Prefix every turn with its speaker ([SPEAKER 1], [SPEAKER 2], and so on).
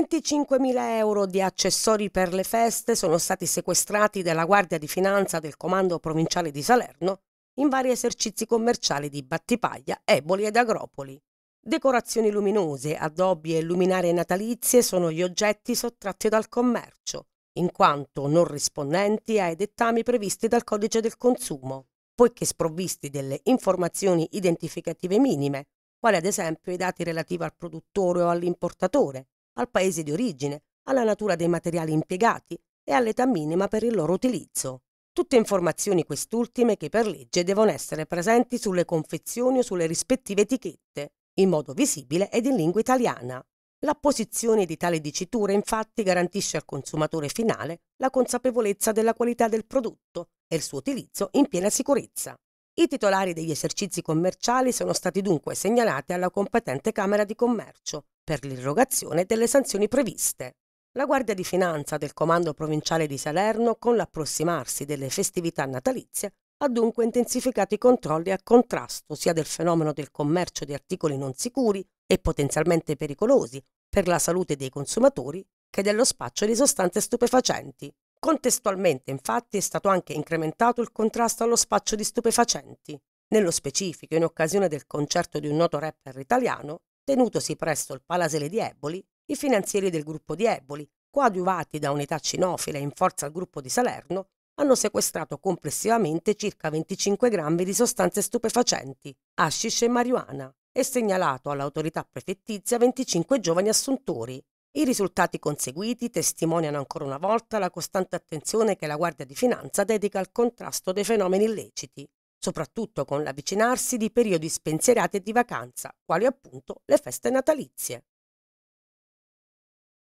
[SPEAKER 1] 25.000 euro di accessori per le feste sono stati sequestrati dalla Guardia di Finanza del Comando Provinciale di Salerno in vari esercizi commerciali di Battipaglia, Eboli ed Agropoli. Decorazioni luminose, addobbi e luminarie natalizie sono gli oggetti sottratti dal commercio, in quanto non rispondenti ai dettami previsti dal codice del consumo, poiché sprovvisti delle informazioni identificative minime, quali ad esempio i dati relativi al produttore o all'importatore, al paese di origine, alla natura dei materiali impiegati e all'età minima per il loro utilizzo. Tutte informazioni quest'ultime che per legge devono essere presenti sulle confezioni o sulle rispettive etichette, in modo visibile ed in lingua italiana. L'apposizione di tale dicitura infatti garantisce al consumatore finale la consapevolezza della qualità del prodotto e il suo utilizzo in piena sicurezza. I titolari degli esercizi commerciali sono stati dunque segnalati alla competente Camera di Commercio, per l'irrogazione delle sanzioni previste. La Guardia di Finanza del Comando Provinciale di Salerno, con l'approssimarsi delle festività natalizie, ha dunque intensificato i controlli a contrasto sia del fenomeno del commercio di articoli non sicuri e potenzialmente pericolosi per la salute dei consumatori che dello spaccio di sostanze stupefacenti. Contestualmente, infatti, è stato anche incrementato il contrasto allo spaccio di stupefacenti. Nello specifico, in occasione del concerto di un noto rapper italiano, tenutosi presso il Palasele di Eboli, i finanzieri del gruppo di Eboli, coadiuvati da unità cinofile in forza al gruppo di Salerno, hanno sequestrato complessivamente circa 25 grammi di sostanze stupefacenti, hashish e marijuana, e segnalato all'autorità prefettizia 25 giovani assuntori. I risultati conseguiti testimoniano ancora una volta la costante attenzione che la Guardia di Finanza dedica al contrasto dei fenomeni illeciti soprattutto con l'avvicinarsi di periodi spensierati e di vacanza, quali appunto le feste natalizie.